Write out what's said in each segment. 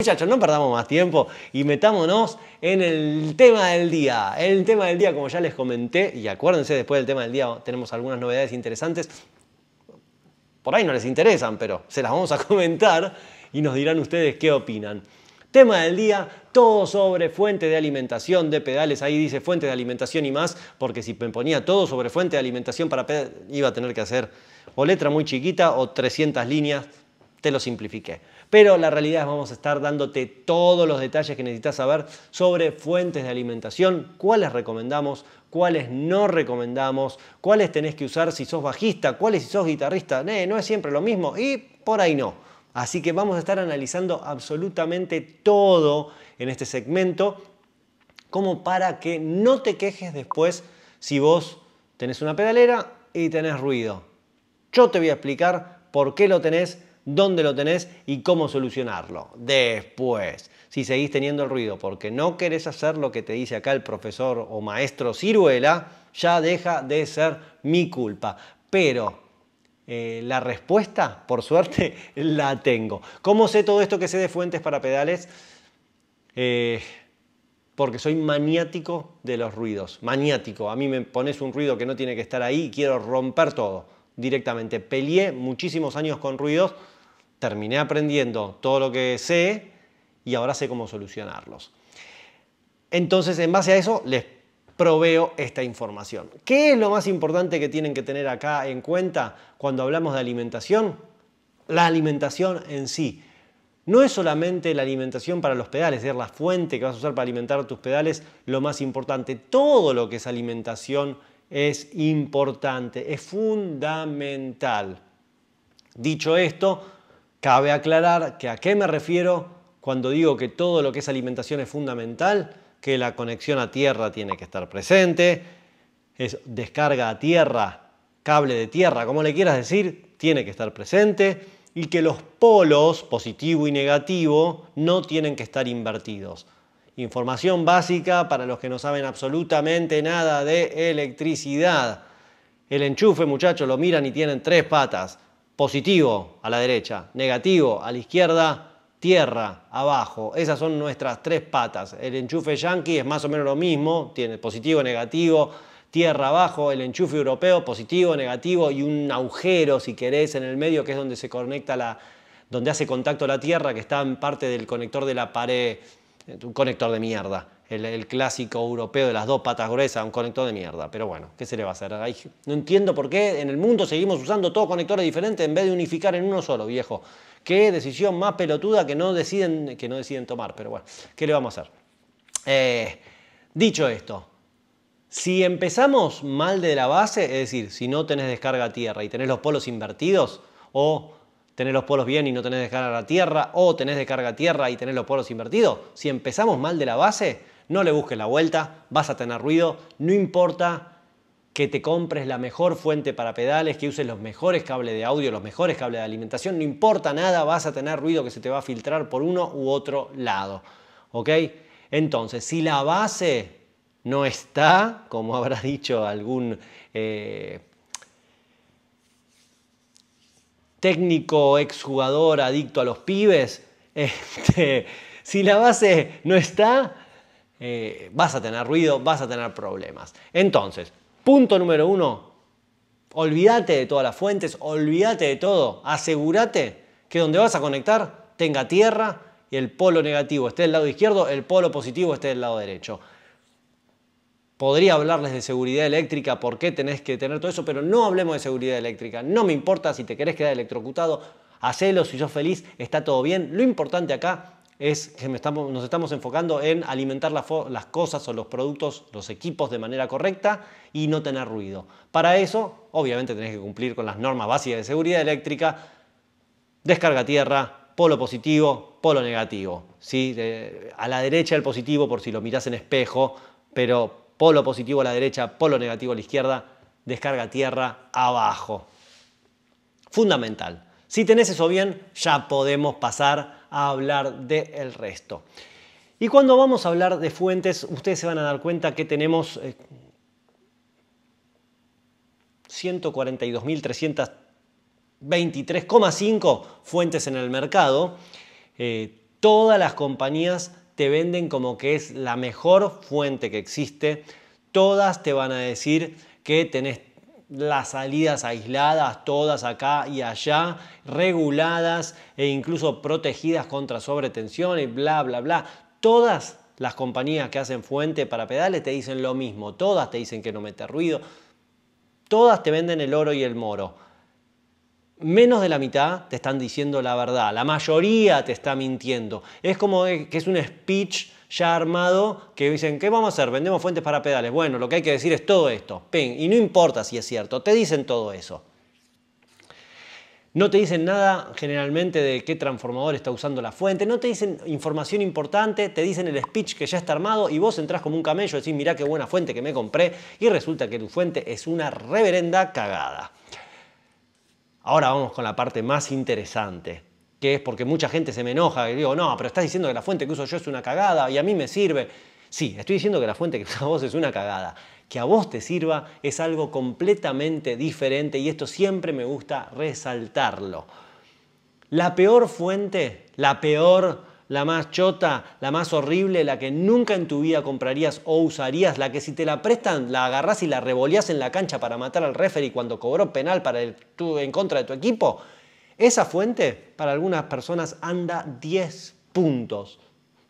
Muchachos, no perdamos más tiempo y metámonos en el tema del día. El tema del día, como ya les comenté, y acuérdense, después del tema del día tenemos algunas novedades interesantes. Por ahí no les interesan, pero se las vamos a comentar y nos dirán ustedes qué opinan. Tema del día, todo sobre fuente de alimentación de pedales. Ahí dice fuente de alimentación y más, porque si me ponía todo sobre fuente de alimentación para pedales, iba a tener que hacer o letra muy chiquita o 300 líneas. Te lo simplifiqué. Pero la realidad es vamos a estar dándote todos los detalles que necesitas saber sobre fuentes de alimentación, cuáles recomendamos, cuáles no recomendamos, cuáles tenés que usar si sos bajista, cuáles si sos guitarrista. no es siempre lo mismo y por ahí no. Así que vamos a estar analizando absolutamente todo en este segmento como para que no te quejes después si vos tenés una pedalera y tenés ruido. Yo te voy a explicar por qué lo tenés, dónde lo tenés y cómo solucionarlo. Después, si seguís teniendo el ruido porque no querés hacer lo que te dice acá el profesor o maestro ciruela, ya deja de ser mi culpa. Pero eh, la respuesta, por suerte, la tengo. ¿Cómo sé todo esto que sé de fuentes para pedales? Eh, porque soy maniático de los ruidos. Maniático. A mí me pones un ruido que no tiene que estar ahí y quiero romper todo directamente. Peleé muchísimos años con ruidos terminé aprendiendo todo lo que sé y ahora sé cómo solucionarlos. Entonces, en base a eso, les proveo esta información. ¿Qué es lo más importante que tienen que tener acá en cuenta cuando hablamos de alimentación? La alimentación en sí. No es solamente la alimentación para los pedales, es la fuente que vas a usar para alimentar tus pedales, lo más importante. Todo lo que es alimentación es importante, es fundamental. Dicho esto, Cabe aclarar que a qué me refiero cuando digo que todo lo que es alimentación es fundamental, que la conexión a tierra tiene que estar presente, es descarga a tierra, cable de tierra, como le quieras decir, tiene que estar presente y que los polos positivo y negativo no tienen que estar invertidos. Información básica para los que no saben absolutamente nada de electricidad. El enchufe, muchachos, lo miran y tienen tres patas. Positivo a la derecha, negativo a la izquierda, tierra abajo. Esas son nuestras tres patas. El enchufe yankee es más o menos lo mismo, tiene positivo, negativo, tierra abajo, el enchufe europeo, positivo, negativo y un agujero, si querés, en el medio, que es donde se conecta la, donde hace contacto la tierra, que está en parte del conector de la pared, eh, un conector de mierda el, clásico europeo de las dos patas gruesas, un conector de mierda. Pero bueno, ¿qué se le va a hacer? no entiendo por qué en el mundo seguimos usando todos conectores diferentes en vez de unificar en uno solo, viejo. Qué decisión más pelotuda que no deciden, que no deciden tomar. Pero bueno, ¿qué le vamos a hacer? Eh, dicho esto, si empezamos mal de la base, es decir, si no tenés descarga a tierra y tenés los polos invertidos, o tenés los polos bien y no tenés descarga a tierra, o tenés descarga a tierra y tenés los polos invertidos, si empezamos mal de la base, no le busques la vuelta, vas a tener ruido, no importa que te compres la mejor fuente para pedales, que uses los mejores cables de audio, los mejores cables de alimentación, no importa nada, vas a tener ruido que se te va a filtrar por uno u otro lado. ¿Ok? Entonces, si la base no está, como habrá dicho algún eh, técnico, exjugador, adicto a los pibes, este, si la base no está, eh, vas a tener ruido, vas a tener problemas. Entonces, punto número uno, olvídate de todas las fuentes, olvídate de todo, asegúrate que donde vas a conectar tenga tierra y el polo negativo esté del lado izquierdo, el polo positivo esté del lado derecho. Podría hablarles de seguridad eléctrica, por qué tenés que tener todo eso, pero no hablemos de seguridad eléctrica. No me importa si te querés quedar electrocutado, hacelo, si sos feliz, está todo bien. Lo importante acá es que nos estamos enfocando en alimentar las, cosas o los productos, los equipos de manera correcta y no tener ruido. Para eso, obviamente tenés que cumplir con las normas básicas de seguridad eléctrica, descarga tierra, polo positivo, polo negativo. ¿sí? a la derecha el positivo por si lo mirás en espejo, pero polo positivo a la derecha, polo negativo a la izquierda, descarga tierra abajo. Fundamental. Si tenés eso bien, ya podemos pasar a hablar del resto. Y cuando vamos a hablar de fuentes, ustedes se van a dar cuenta que tenemos 142.323,5 eh, fuentes en el mercado. Eh, todas las compañías te venden como que es la mejor fuente que existe. Todas te van a decir que tenés las salidas aisladas, todas acá y allá, reguladas e incluso protegidas contra sobretensión y bla, bla, bla. Todas las compañías que hacen fuente para pedales te dicen lo mismo, todas te dicen que no mete ruido, todas te venden el oro y el moro. Menos de la mitad te están diciendo la verdad, la mayoría te está mintiendo. Es como que es un speech ya armado que dicen, ¿qué vamos a hacer? Vendemos fuentes para pedales. Bueno, lo que hay que decir es todo esto. Y no importa si es cierto, te dicen todo eso. No te dicen nada generalmente de qué transformador está usando la fuente, no te dicen información importante, te dicen el speech que ya está armado y vos entras como un camello y decís, mirá qué buena fuente que me compré y resulta que tu fuente es una reverenda cagada. Ahora vamos con la parte más interesante que es porque mucha gente se me enoja y digo, no, pero estás diciendo que la fuente que uso yo es una cagada y a mí me sirve. Sí, estoy diciendo que la fuente que a vos es una cagada. Que a vos te sirva es algo completamente diferente y esto siempre me gusta resaltarlo. La peor fuente, la peor, la más chota, la más horrible, la que nunca en tu vida comprarías o usarías, la que si te la prestan la agarrás y la revoleás en la cancha para matar al referee cuando cobró penal para en contra de tu equipo, esa fuente para algunas personas anda 10 puntos.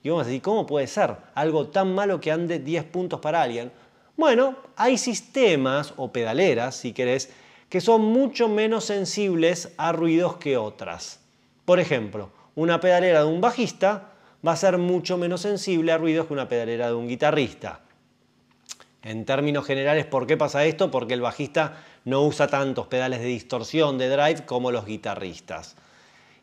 Y vamos a decir, ¿cómo puede ser algo tan malo que ande 10 puntos para alguien? Bueno, hay sistemas o pedaleras, si querés, que son mucho menos sensibles a ruidos que otras. Por ejemplo, una pedalera de un bajista va a ser mucho menos sensible a ruidos que una pedalera de un guitarrista. En términos generales, ¿por qué pasa esto? Porque el bajista no usa tantos pedales de distorsión de drive como los guitarristas.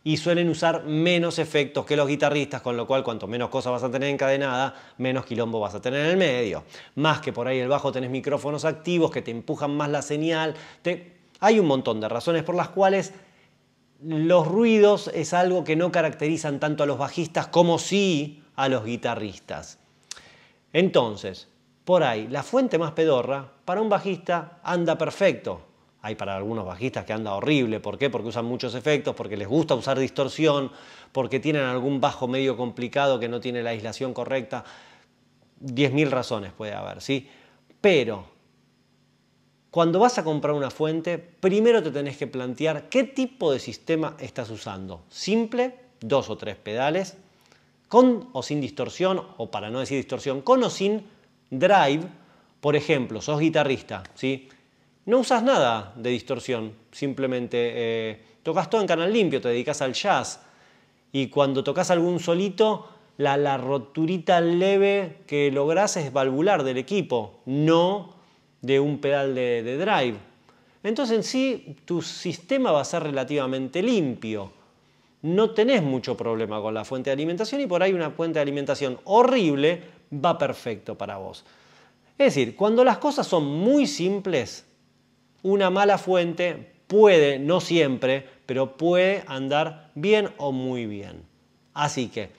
Y suelen usar menos efectos que los guitarristas, con lo cual cuanto menos cosas vas a tener encadenada, menos quilombo vas a tener en el medio. Más que por ahí el bajo tenés micrófonos activos que te empujan más la señal. Hay un montón de razones por las cuales los ruidos es algo que no caracterizan tanto a los bajistas como sí a los guitarristas. Entonces, por ahí la fuente más pedorra para un bajista anda perfecto. Hay para algunos bajistas que anda horrible. ¿Por qué? Porque usan muchos efectos, porque les gusta usar distorsión, porque tienen algún bajo medio complicado que no tiene la aislación correcta. 10.000 razones puede haber, ¿sí? Pero cuando vas a comprar una fuente, primero te tenés que plantear qué tipo de sistema estás usando. Simple, dos o tres pedales, con o sin distorsión, o para no decir distorsión, con o sin drive, por ejemplo, sos guitarrista, ¿sí? No usas nada de distorsión, simplemente eh, tocas todo en canal limpio, te dedicas al jazz. Y cuando tocas algún solito, la, roturita leve que logras es valvular del equipo, no de un pedal de, de drive. Entonces en sí tu sistema va a ser relativamente limpio. No tenés mucho problema con la fuente de alimentación y por ahí una fuente de alimentación horrible va perfecto para vos. Es decir, cuando las cosas son muy simples, una mala fuente puede, no siempre, pero puede andar bien o muy bien. Así que,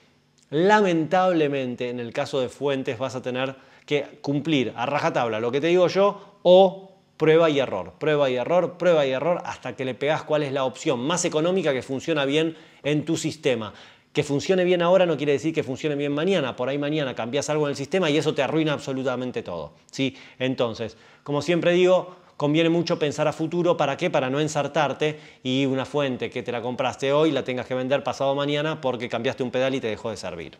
lamentablemente, en el caso de fuentes vas a tener que cumplir a rajatabla lo que te digo yo o prueba y error, prueba y error, prueba y error, hasta que le pegas cuál es la opción más económica que funciona bien en tu sistema. Que funcione bien ahora no quiere decir que funcione bien mañana. Por ahí mañana cambias algo en el sistema y eso te arruina absolutamente todo. ¿sí? Entonces, como siempre digo, conviene mucho pensar a futuro. ¿Para qué? Para no ensartarte y una fuente que te la compraste hoy la tengas que vender pasado mañana porque cambiaste un pedal y te dejó de servir.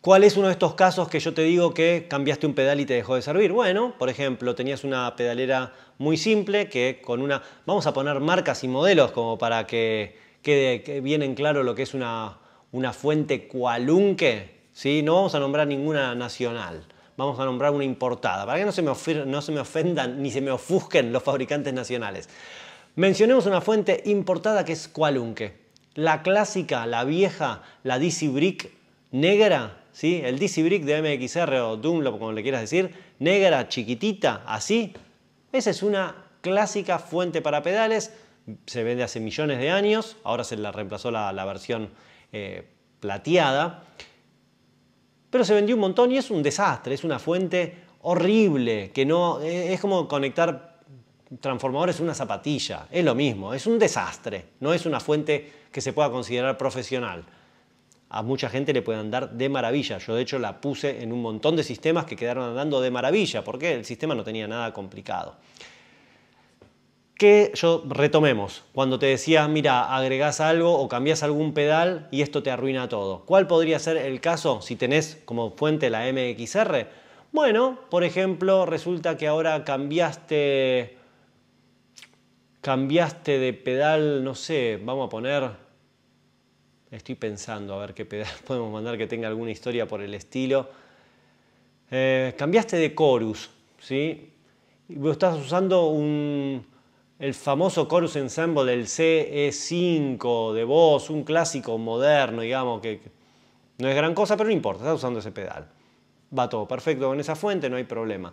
¿Cuál es uno de estos casos que yo te digo que cambiaste un pedal y te dejó de servir? Bueno, por ejemplo, tenías una pedalera muy simple que con una... Vamos a poner marcas y modelos como para que quede, que bien en claro lo que es una, fuente cualunque, ¿sí? no vamos a nombrar ninguna nacional, vamos a nombrar una importada, para que no se me, ofendan ni se me ofusquen los fabricantes nacionales. Mencionemos una fuente importada que es cualunque. La clásica, la vieja, la DC Brick negra, ¿sí? el DC Brick de MXR o Dunlop, como le quieras decir, negra, chiquitita, así. Esa es una clásica fuente para pedales se vende hace millones de años, ahora se la reemplazó la, la versión eh, plateada, pero se vendió un montón y es un desastre, es una fuente horrible, que no, e, es como conectar transformadores en una zapatilla, es lo mismo, es un desastre, no es una fuente que se pueda considerar profesional. A mucha gente le puede andar de maravilla. Yo de hecho la puse en un montón de sistemas que quedaron andando de maravilla, porque el sistema no tenía nada complicado que yo retomemos cuando te decía, mira, agregás algo o cambias algún pedal y esto te arruina todo. ¿Cuál podría ser el caso si tenés como fuente la MXR? Bueno, por ejemplo, resulta que ahora cambiaste cambiaste de pedal, no sé, vamos a poner estoy pensando a ver qué pedal podemos mandar que tenga alguna historia por el estilo. Eh, cambiaste de chorus, ¿sí? estás usando un el famoso chorus ensemble del CE5 de voz, un clásico moderno, digamos, que no es gran cosa, pero no importa, estás usando ese pedal. Va todo perfecto con esa fuente, no hay problema.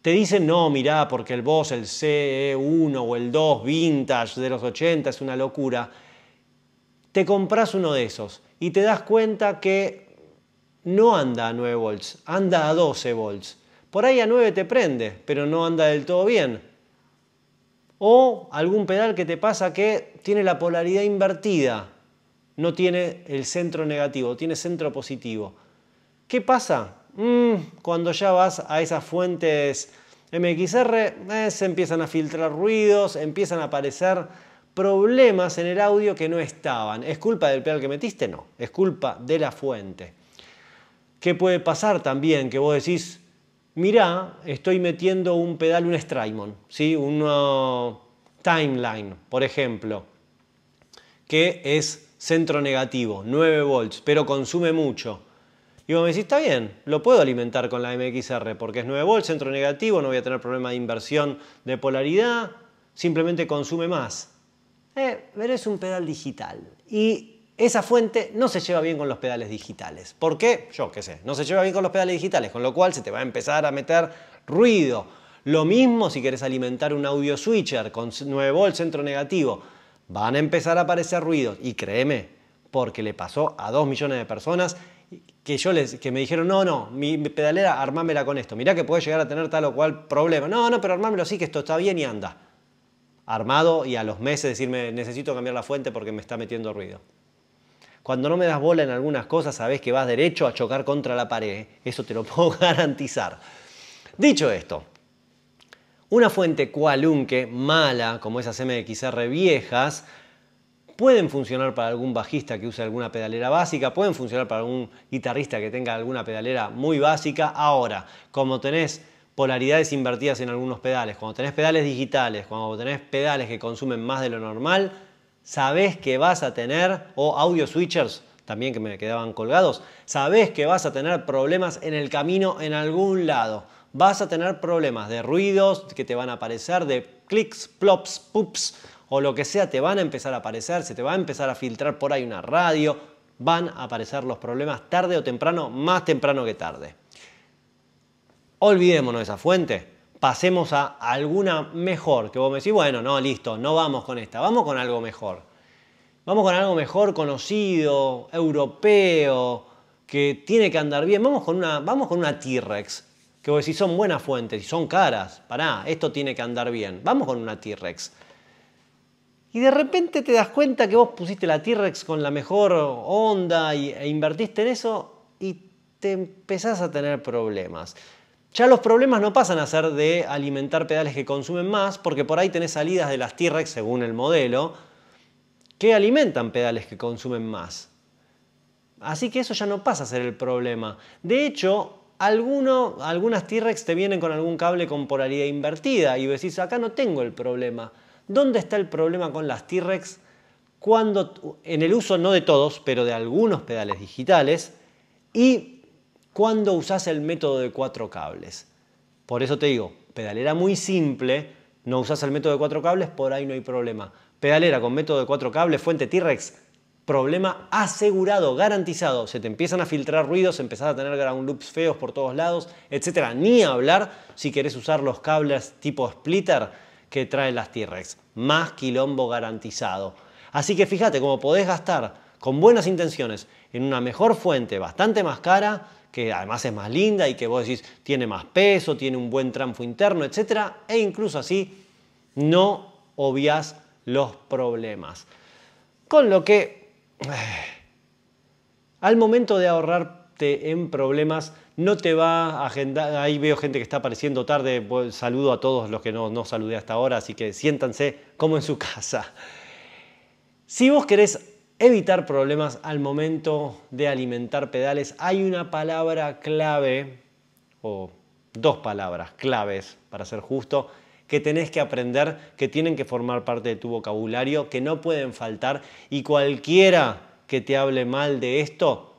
Te dicen, no, mirá, porque el voz, el CE1 o el 2 vintage de los 80 es una locura. Te compras uno de esos y te das cuenta que no anda a 9 volts, anda a 12 volts. Por ahí a 9 te prende, pero no anda del todo bien o algún pedal que te pasa que tiene la polaridad invertida, no tiene el centro negativo, tiene centro positivo. ¿Qué pasa? Mm, cuando ya vas a esas fuentes MXR, eh, se empiezan a filtrar ruidos, empiezan a aparecer problemas en el audio que no estaban. ¿Es culpa del pedal que metiste? No, es culpa de la fuente. ¿Qué puede pasar también? Que vos decís, mirá, estoy metiendo un pedal, un Strymon, ¿sí? un timeline, por ejemplo, que es centro negativo, 9 volts, pero consume mucho. Y vos me decís, está bien, lo puedo alimentar con la MXR porque es 9 volts, centro negativo, no voy a tener problema de inversión de polaridad, simplemente consume más. Eh, pero es un pedal digital y esa fuente no se lleva bien con los pedales digitales. ¿Por qué? Yo qué sé, no se lleva bien con los pedales digitales, con lo cual se te va a empezar a meter ruido. Lo mismo si quieres alimentar un audio switcher con 9 volts centro negativo, van a empezar a aparecer ruidos y créeme, porque le pasó a 2 millones de personas que yo les que me dijeron, "No, no, mi pedalera armámela con esto. Mirá que puede llegar a tener tal o cual problema." "No, no, pero armámelo así que esto está bien y anda." Armado y a los meses decirme, "Necesito cambiar la fuente porque me está metiendo ruido." Cuando no me das bola en algunas cosas, sabes que vas derecho a chocar contra la pared. Eso te lo puedo garantizar. Dicho esto, una fuente cualunque mala, como esas MXR viejas, pueden funcionar para algún bajista que use alguna pedalera básica, pueden funcionar para algún guitarrista que tenga alguna pedalera muy básica. Ahora, como tenés polaridades invertidas en algunos pedales, cuando tenés pedales digitales, cuando tenés pedales que consumen más de lo normal, sabes que vas a tener, o audio switchers, también que me quedaban colgados, sabes que vas a tener problemas en el camino en algún lado. Vas a tener problemas de ruidos que te van a aparecer, de clics, plops, pups o lo que sea, te van a empezar a aparecer, se te va a empezar a filtrar por ahí una radio, van a aparecer los problemas tarde o temprano, más temprano que tarde. Olvidémonos de esa fuente, pasemos a alguna mejor, que vos me decís, bueno, no, listo, no vamos con esta, vamos con algo mejor. Vamos con algo mejor, conocido, europeo, que tiene que andar bien. Vamos con una, una T-Rex, que vos decís, son buenas fuentes y son caras. Pará, esto tiene que andar bien. Vamos con una T-Rex. Y de repente te das cuenta que vos pusiste la T-Rex con la mejor onda e invertiste en eso y te empezás a tener problemas. Ya los problemas no pasan a ser de alimentar pedales que consumen más, porque por ahí tenés salidas de las T-Rex según el modelo, que alimentan pedales que consumen más. Así que eso ya no pasa a ser el problema. De hecho, algunas T-Rex te vienen con algún cable con polaridad invertida y decís, acá no tengo el problema. ¿Dónde está el problema con las T-Rex cuando en el uso no de todos, pero de algunos pedales digitales y cuando usás el método de cuatro cables. Por eso te digo, pedalera muy simple, no usás el método de cuatro cables, por ahí no hay problema. Pedalera con método de cuatro cables, fuente T-Rex, problema asegurado, garantizado. Se te empiezan a filtrar ruidos, empezás a tener ground loops feos por todos lados, etc. Ni hablar si querés usar los cables tipo splitter que traen las T-Rex. Más quilombo garantizado. Así que fíjate, como podés gastar con buenas intenciones en una mejor fuente, bastante más cara, que además es más linda y que vos decís tiene más peso, tiene un buen tranfo interno, etcétera, E incluso así no obvias los problemas. Con lo que al momento de ahorrarte en problemas, no te va a agendar. Ahí veo gente que está apareciendo tarde. Pues, saludo a todos los que no, no saludé hasta ahora, así que siéntanse como en su casa. Si vos querés evitar problemas al momento de alimentar pedales, hay una palabra clave, o dos palabras claves, para ser justo, que tenés que aprender, que tienen que formar parte de tu vocabulario, que no pueden faltar y cualquiera que te hable mal de esto,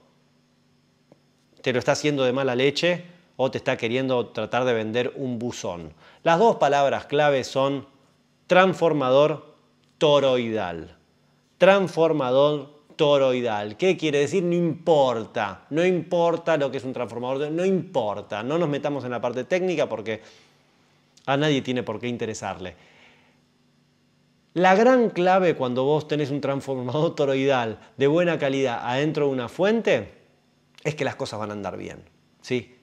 te lo está haciendo de mala leche o te está queriendo tratar de vender un buzón. Las dos palabras claves son transformador toroidal transformador toroidal. ¿Qué quiere decir? No importa. No importa lo que es un transformador. No importa. No nos metamos en la parte técnica porque a nadie tiene por qué interesarle. La gran clave cuando vos tenés un transformador toroidal de buena calidad adentro de una fuente es que las cosas van a andar bien. ¿sí?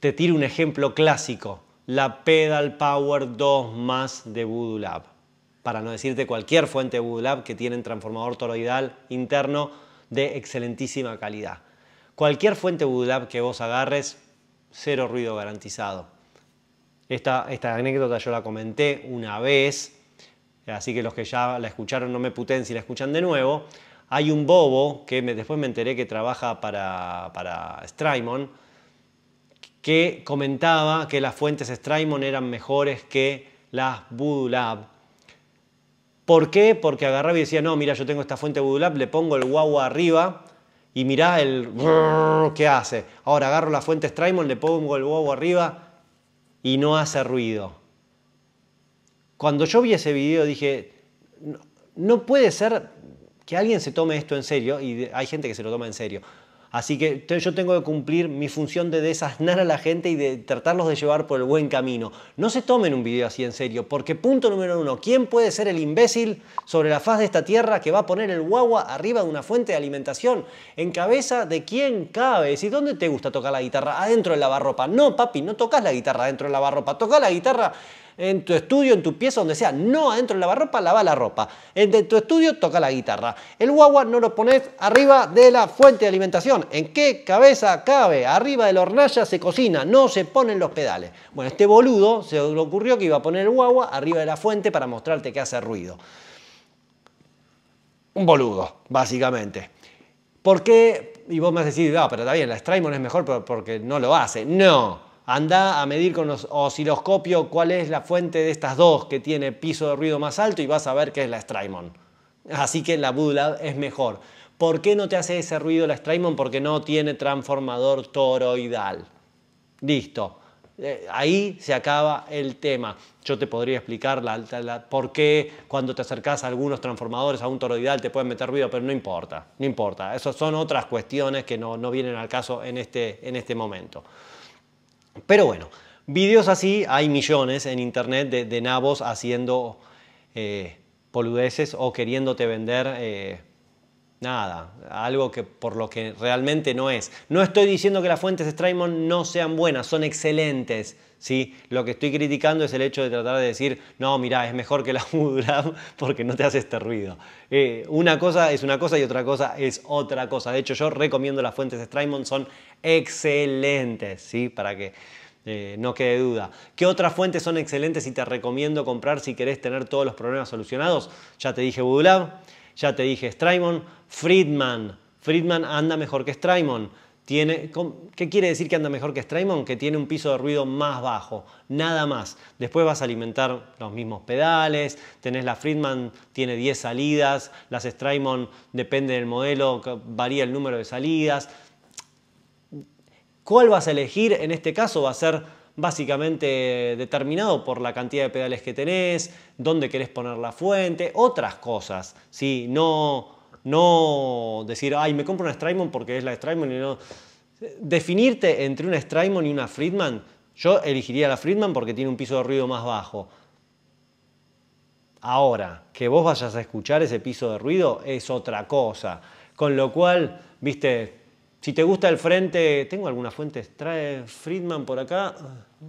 Te tiro un ejemplo clásico, la Pedal Power 2 más de Voodoo Lab para no decirte cualquier fuente Lab que tienen transformador toroidal interno de excelentísima calidad. Cualquier fuente Lab que vos agarres, cero ruido garantizado. Esta, esta anécdota yo la comenté una vez, así que los que ya la escucharon no me puten si la escuchan de nuevo. Hay un bobo que después me enteré que trabaja para, para Strymon, que comentaba que las fuentes Strymon eran mejores que las Voodoo Lab ¿Por qué? Porque agarraba y decía, no, mira, yo tengo esta fuente Google le pongo el guagua arriba y mirá el que hace. Ahora agarro la fuente Strymon, le pongo el guagua arriba y no hace ruido. Cuando yo vi ese video dije, no puede ser que alguien se tome esto en serio, y hay gente que se lo toma en serio, Así que yo tengo que cumplir mi función de desaznar a la gente y de tratarlos de llevar por el buen camino. No se tomen un video así en serio, porque punto número uno, ¿quién puede ser el imbécil sobre la faz de esta tierra que va a poner el guagua arriba de una fuente de alimentación? ¿En cabeza de quién cabe? ¿Y dónde te gusta tocar la guitarra? Adentro la lavarropa. No, papi, no tocas la guitarra adentro la lavarropa, toca la guitarra en tu estudio, en tu pieza, donde sea. No adentro la lavarropa, lava la ropa. En tu estudio, toca la guitarra. El guagua no lo pones arriba de la fuente de alimentación. ¿En qué cabeza cabe? Arriba de la hornalla se cocina, no se ponen los pedales. Bueno, este boludo se le ocurrió que iba a poner el guagua arriba de la fuente para mostrarte que hace ruido. Un boludo, básicamente. ¿Por qué? Y vos me decís, a ah, pero está bien, la Strymon es mejor porque no lo hace. No, Anda a medir con los osciloscopio cuál es la fuente de estas dos que tiene piso de ruido más alto y vas a ver que es la Strymon. Así que la Budlab es mejor. ¿Por qué no te hace ese ruido la Strymon? Porque no tiene transformador toroidal. Listo. Eh, ahí se acaba el tema. Yo te podría explicar la, por qué cuando te acercas a algunos transformadores, a un toroidal, te pueden meter ruido, pero no importa, no importa. Esas son otras cuestiones que no, vienen al caso en este, este momento. Pero bueno, videos así hay millones en internet de, nabos haciendo poludeces eh, o queriéndote vender eh, nada, algo que por lo que realmente no es. No estoy diciendo que las fuentes de Strymon no sean buenas, son excelentes lo que estoy criticando es el hecho de tratar de decir, no, mira, es mejor que la Lab porque no te hace este ruido. Eh, una cosa es una cosa y otra cosa es otra cosa. De hecho, yo recomiendo las fuentes de Strymon, son excelentes, ¿sí? Para que eh, no quede duda. ¿Qué otras fuentes son excelentes y te recomiendo comprar si querés tener todos los problemas solucionados? Ya te dije Budulab, ya te dije Strymon, Friedman. Friedman anda mejor que Strymon tiene, ¿qué quiere decir que anda mejor que Strymon? Que tiene un piso de ruido más bajo, nada más. Después vas a alimentar los mismos pedales, tenés la Friedman, tiene 10 salidas, las Strymon, depende del modelo, varía el número de salidas. ¿Cuál vas a elegir? En este caso va a ser básicamente determinado por la cantidad de pedales que tenés, dónde querés poner la fuente, otras cosas. si No no decir, ay, me compro una Strymon porque es la Strymon y no. Definirte entre una Strymon y una Friedman, yo elegiría la Friedman porque tiene un piso de ruido más bajo. Ahora, que vos vayas a escuchar ese piso de ruido es otra cosa. Con lo cual, viste, si te gusta el frente, tengo algunas fuentes, trae Friedman por acá,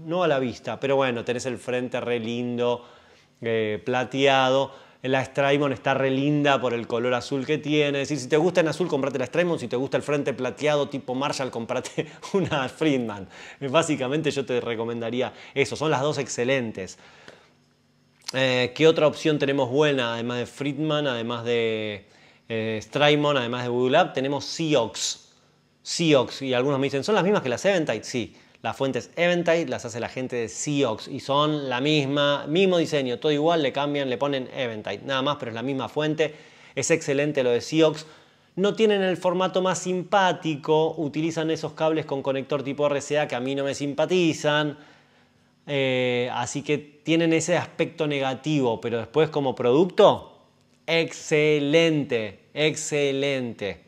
no a la vista, pero bueno, tenés el frente re lindo, eh, plateado la Strymon está re linda por el color azul que tiene. Es si te gusta en azul, comprate la Strymon. Si te gusta el frente plateado tipo Marshall, comprate una Friedman. Básicamente yo te recomendaría eso. Son las dos excelentes. Eh, ¿Qué otra opción tenemos buena? Además de Friedman, además de eh, Strymon, además de Google tenemos Seox. Seox. Y algunos me dicen, ¿son las mismas que la Eventide? Sí. Las fuentes Eventide las hace la gente de Seox y son la misma, mismo diseño, todo igual, le cambian, le ponen Eventide, nada más, pero es la misma fuente. Es excelente lo de Seox. No tienen el formato más simpático, utilizan esos cables con conector tipo RCA que a mí no me simpatizan. Eh, así que tienen ese aspecto negativo, pero después como producto, excelente, excelente.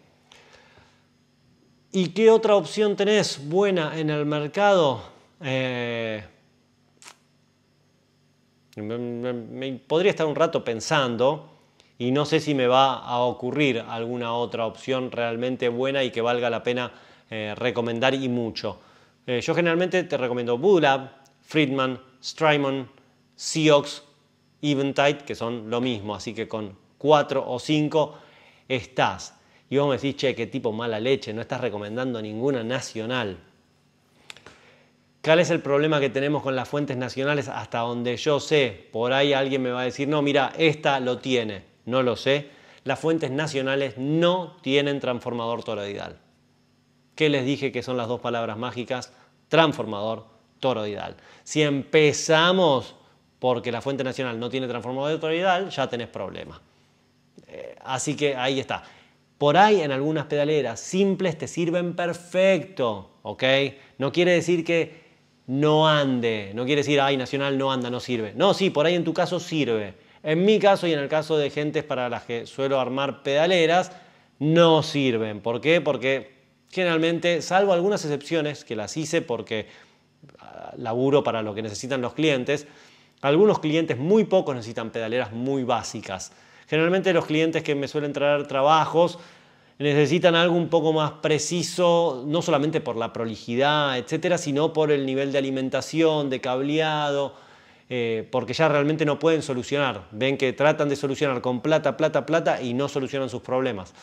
¿Y qué otra opción tenés buena en el mercado? Eh, me podría estar un rato pensando y no sé si me va a ocurrir alguna otra opción realmente buena y que valga la pena eh, recomendar y mucho. Eh, yo generalmente te recomiendo Budlab, Friedman, Strymon, Seox, Eventide, que son lo mismo, así que con cuatro o cinco estás. Y vos me decís, che, qué tipo mala leche, no estás recomendando ninguna nacional. ¿Cuál es el problema que tenemos con las fuentes nacionales? Hasta donde yo sé, por ahí alguien me va a decir, no, mira, esta lo tiene. No lo sé. Las fuentes nacionales no tienen transformador toroidal. ¿Qué les dije que son las dos palabras mágicas? Transformador toroidal. Si empezamos porque la fuente nacional no tiene transformador toroidal, ya tenés problema. Eh, así que ahí está. Por ahí en algunas pedaleras simples te sirven perfecto, ¿ok? No quiere decir que no ande, no quiere decir, ay, Nacional no anda, no sirve. No, sí, por ahí en tu caso sirve. En mi caso y en el caso de gentes para las que suelo armar pedaleras, no sirven. ¿Por qué? Porque generalmente, salvo algunas excepciones que las hice porque ah, laburo para lo que necesitan los clientes, algunos clientes muy pocos necesitan pedaleras muy básicas. Generalmente los clientes que me suelen traer trabajos necesitan algo un poco más preciso, no solamente por la prolijidad, etcétera, sino por el nivel de alimentación, de cableado, eh, porque ya realmente no pueden solucionar. Ven que tratan de solucionar con plata, plata, plata y no solucionan sus problemas.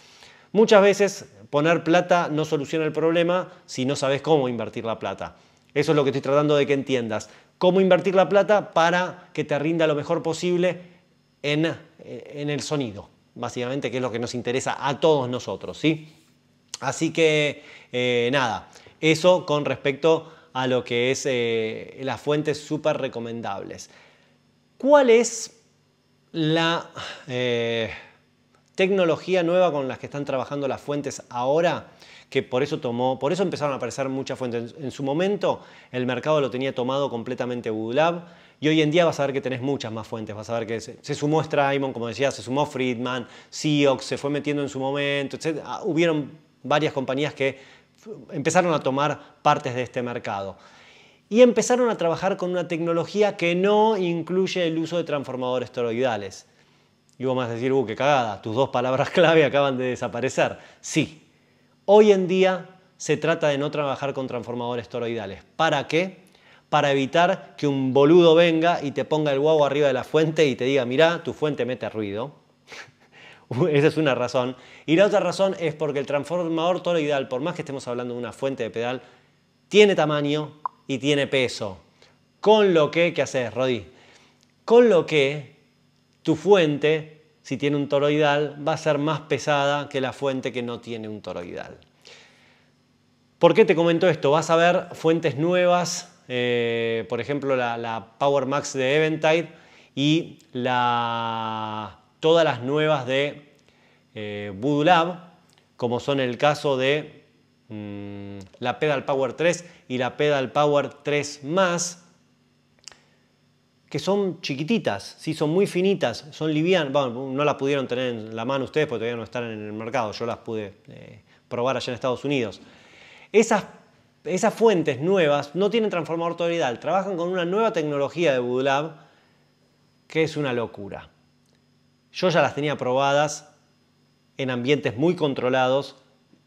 Muchas veces poner plata no soluciona el problema si no sabes cómo invertir la plata. Eso es lo que estoy tratando de que entiendas. Cómo invertir la plata para que te rinda lo mejor posible eh, en, el sonido, básicamente, que es lo que nos interesa a todos nosotros, ¿sí? Así que, eh, nada, eso con respecto a lo que es eh, las fuentes súper recomendables. ¿Cuál es la tecnología nueva con la que están trabajando las fuentes ahora? que por eso tomó, por eso empezaron a aparecer muchas fuentes. En, su momento el mercado lo tenía tomado completamente Google Lab y hoy en día vas a ver que tenés muchas más fuentes, vas a ver que se, sumó Strymon, como decía, se sumó Friedman, Seox se fue metiendo en su momento, etc. Ah, hubieron varias compañías que empezaron a tomar partes de este mercado y empezaron a trabajar con una tecnología que no incluye el uso de transformadores toroidales. Y vos vas a decir, uh, qué cagada, tus dos palabras clave acaban de desaparecer. Sí, Hoy en día se trata de no trabajar con transformadores toroidales. ¿Para qué? Para evitar que un boludo venga y te ponga el guau arriba de la fuente y te diga, mirá, tu fuente mete ruido. Esa es una razón. Y la otra razón es porque el transformador toroidal, por más que estemos hablando de una fuente de pedal, tiene tamaño y tiene peso. Con lo que, ¿qué haces, Rodi? Con lo que tu fuente si tiene un toroidal, va a ser más pesada que la fuente que no tiene un toroidal. ¿Por qué te comento esto? Vas a ver fuentes nuevas, eh, por ejemplo la, Power Max de Eventide y todas las nuevas de eh, Lab, como son el caso de mm, la Pedal Power 3 y la Pedal Power 3 más que son chiquititas, ¿sí? son muy finitas, son livianas. Bueno, no las pudieron tener en la mano ustedes porque todavía no están en el mercado. Yo las pude eh, probar allá en Estados Unidos. Esas, fuentes nuevas no tienen transformador toroidal, trabajan con una nueva tecnología de Budlab que es una locura. Yo ya las tenía probadas en ambientes muy controlados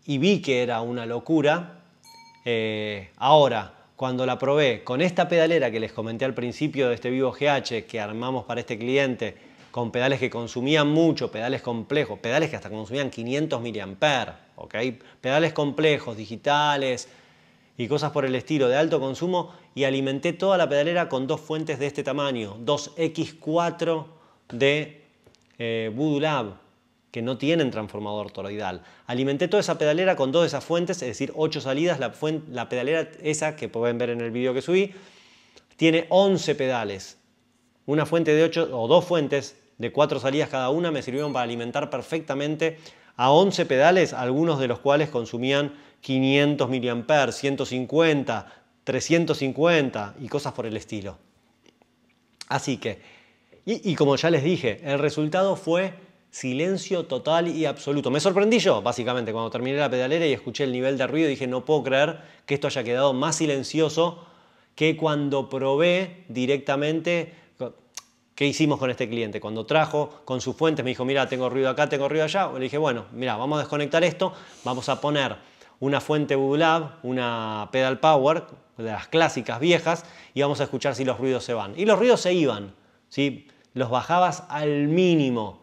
y vi que era una locura. Eh, ahora, cuando la probé con esta pedalera que les comenté al principio de este Vivo GH que armamos para este cliente, con pedales que consumían mucho, pedales complejos, pedales que hasta consumían 500 mAh, Pedales complejos, digitales y cosas por el estilo de alto consumo y alimenté toda la pedalera con dos fuentes de este tamaño, dos X4 de eh, Voodoo Lab que no tienen transformador toroidal. Alimenté toda esa pedalera con dos de esas fuentes, es decir, ocho salidas. La, la pedalera esa que pueden ver en el video que subí tiene 11 pedales. Una fuente de 8 o dos fuentes de 4 salidas cada una me sirvieron para alimentar perfectamente a 11 pedales, algunos de los cuales consumían 500 mAh, 150, 350 y cosas por el estilo. Así que, y como ya les dije, el resultado fue Silencio total y absoluto. Me sorprendí yo, básicamente, cuando terminé la pedalera y escuché el nivel de ruido, dije, no puedo creer que esto haya quedado más silencioso que cuando probé directamente qué hicimos con este cliente. Cuando trajo con sus fuentes, me dijo, mira, tengo ruido acá, tengo ruido allá. Le dije, bueno, mira, vamos a desconectar esto, vamos a poner una fuente Budlab, una pedal power, de las clásicas viejas, y vamos a escuchar si los ruidos se van. Y los ruidos se iban, ¿sí? los bajabas al mínimo.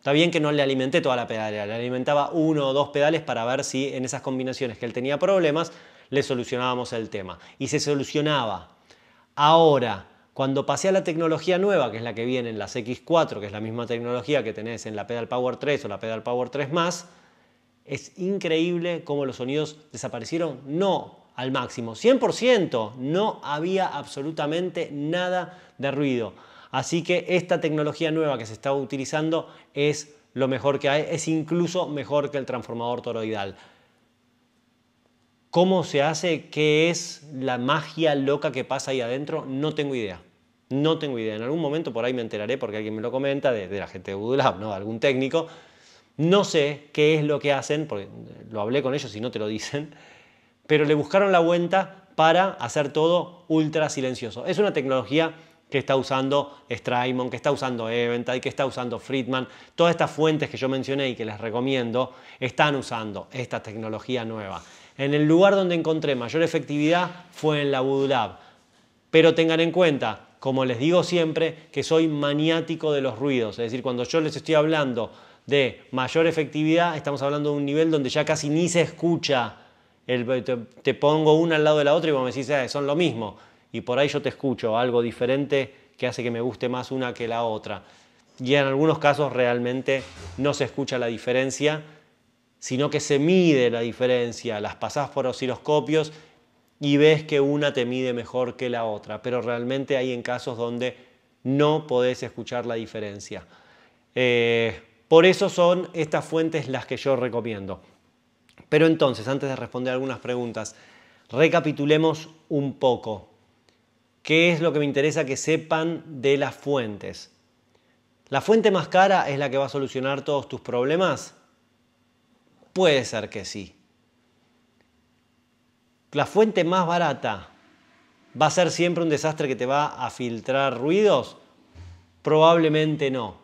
Está bien que no le alimenté toda la pedalera, le alimentaba uno o dos pedales para ver si en esas combinaciones que él tenía problemas le solucionábamos el tema. Y se solucionaba. Ahora, cuando pasé a la tecnología nueva, que es la que viene en las X4, que es la misma tecnología que tenés en la Pedal Power 3 o la Pedal Power 3 más, es increíble cómo los sonidos desaparecieron. No al máximo, 100%, no había absolutamente nada de ruido Así que esta tecnología nueva que se está utilizando es lo mejor que hay, es incluso mejor que el transformador toroidal. ¿Cómo se hace? ¿Qué es la magia loca que pasa ahí adentro? No tengo idea. No tengo idea. En algún momento por ahí me enteraré porque alguien me lo comenta de, la gente de Voodoo ¿no? algún técnico. No sé qué es lo que hacen, porque lo hablé con ellos y no te lo dicen, pero le buscaron la vuelta para hacer todo ultra silencioso. Es una tecnología que está usando Strymon, que está usando Eventide, que está usando Friedman. Todas estas fuentes que yo mencioné y que les recomiendo están usando esta tecnología nueva. En el lugar donde encontré mayor efectividad fue en la Voodoo Lab. Pero tengan en cuenta, como les digo siempre, que soy maniático de los ruidos. Es decir, cuando yo les estoy hablando de mayor efectividad, estamos hablando de un nivel donde ya casi ni se escucha. te, pongo una al lado de la otra y vos me decís, eh, son lo mismo y por ahí yo te escucho algo diferente que hace que me guste más una que la otra. Y en algunos casos realmente no se escucha la diferencia, sino que se mide la diferencia, las pasás por osciloscopios y ves que una te mide mejor que la otra, pero realmente hay en casos donde no podés escuchar la diferencia. Eh, por eso son estas fuentes las que yo recomiendo. Pero entonces, antes de responder algunas preguntas, recapitulemos un poco ¿Qué es lo que me interesa que sepan de las fuentes? ¿La fuente más cara es la que va a solucionar todos tus problemas? Puede ser que sí. La fuente más barata va a ser siempre un desastre que te va a filtrar ruidos. Probablemente no.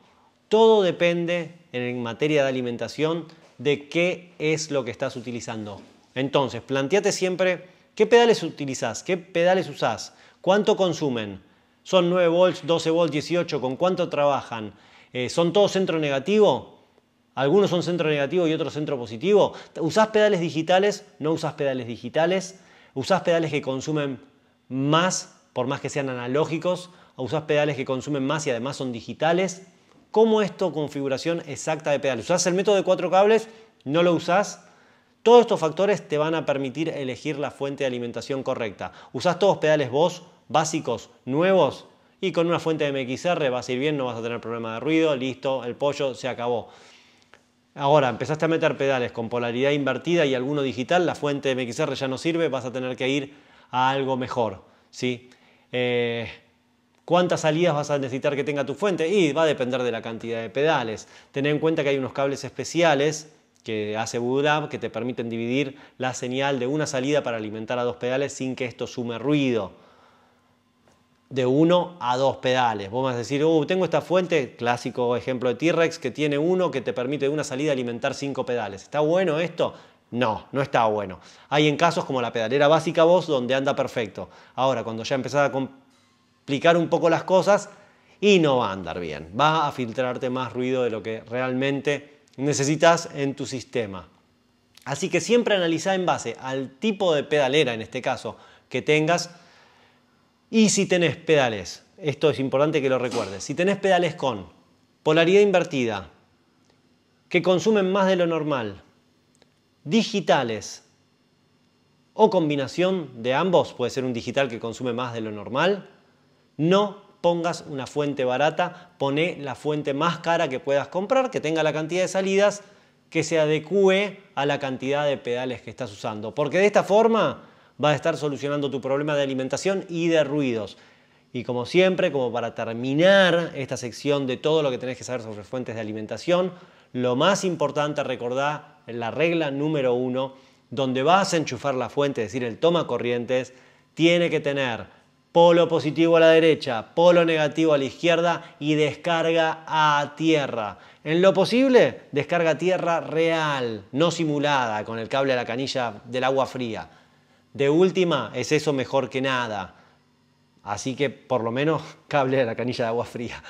Todo depende en materia de alimentación de qué es lo que estás utilizando. Entonces, planteate siempre qué pedales utilizas qué pedales usas ¿Cuánto consumen? ¿Son 9 volts, 12 volts, 18? ¿Con cuánto trabajan? Eh, ¿Son todos centro negativo? Algunos son centro negativo y otros centro positivo. ¿Usás pedales digitales? No usás pedales digitales. ¿Usás pedales que consumen más, por más que sean analógicos? ¿O ¿Usás pedales que consumen más y además son digitales? ¿Cómo es tu configuración exacta de pedales? ¿Usás el método de cuatro cables? ¿No lo usás? Todos estos factores te van a permitir elegir la fuente de alimentación correcta. ¿Usás todos pedales vos? básicos, nuevos, y con una fuente de MXR vas a ir bien, no vas a tener problema de ruido, listo, el pollo se acabó. Ahora, empezaste a meter pedales con polaridad invertida y alguno digital, la fuente de MXR ya no sirve, vas a tener que ir a algo mejor. ¿sí? Eh, ¿Cuántas salidas vas a necesitar que tenga tu fuente? Y va a depender de la cantidad de pedales. Ten en cuenta que hay unos cables especiales que hace bootlab que te permiten dividir la señal de una salida para alimentar a dos pedales sin que esto sume ruido de uno a dos pedales. Vos vas a decir, uh, tengo esta fuente, clásico ejemplo de T-Rex, que tiene uno que te permite de una salida alimentar cinco pedales. ¿Está bueno esto? No, no está bueno. Hay en casos como la pedalera básica vos donde anda perfecto. Ahora, cuando ya empezás a complicar un poco las cosas, y no va a andar bien. Va a filtrarte más ruido de lo que realmente necesitas en tu sistema. Así que siempre analiza en base al tipo de pedalera, en este caso, que tengas y si tenés pedales, esto es importante que lo recuerdes, si tenés pedales con polaridad invertida, que consumen más de lo normal, digitales o combinación de ambos, puede ser un digital que consume más de lo normal, no pongas una fuente barata, pone la fuente más cara que puedas comprar, que tenga la cantidad de salidas que se adecue a la cantidad de pedales que estás usando, porque de esta forma va a estar solucionando tu problema de alimentación y de ruidos. Y como siempre, como para terminar esta sección de todo lo que tenés que saber sobre fuentes de alimentación, lo más importante, recordar la regla número uno, donde vas a enchufar la fuente, es decir, el toma corrientes, tiene que tener polo positivo a la derecha, polo negativo a la izquierda y descarga a tierra. En lo posible, descarga a tierra real, no simulada, con el cable a la canilla del agua fría. De última, es eso mejor que nada. Así que por lo menos cable a la canilla de agua fría.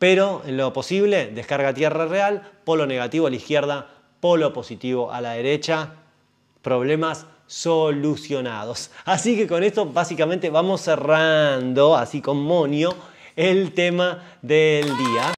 Pero en lo posible, descarga tierra real, polo negativo a la izquierda, polo positivo a la derecha. Problemas solucionados. Así que con esto básicamente vamos cerrando, así con monio, el tema del día.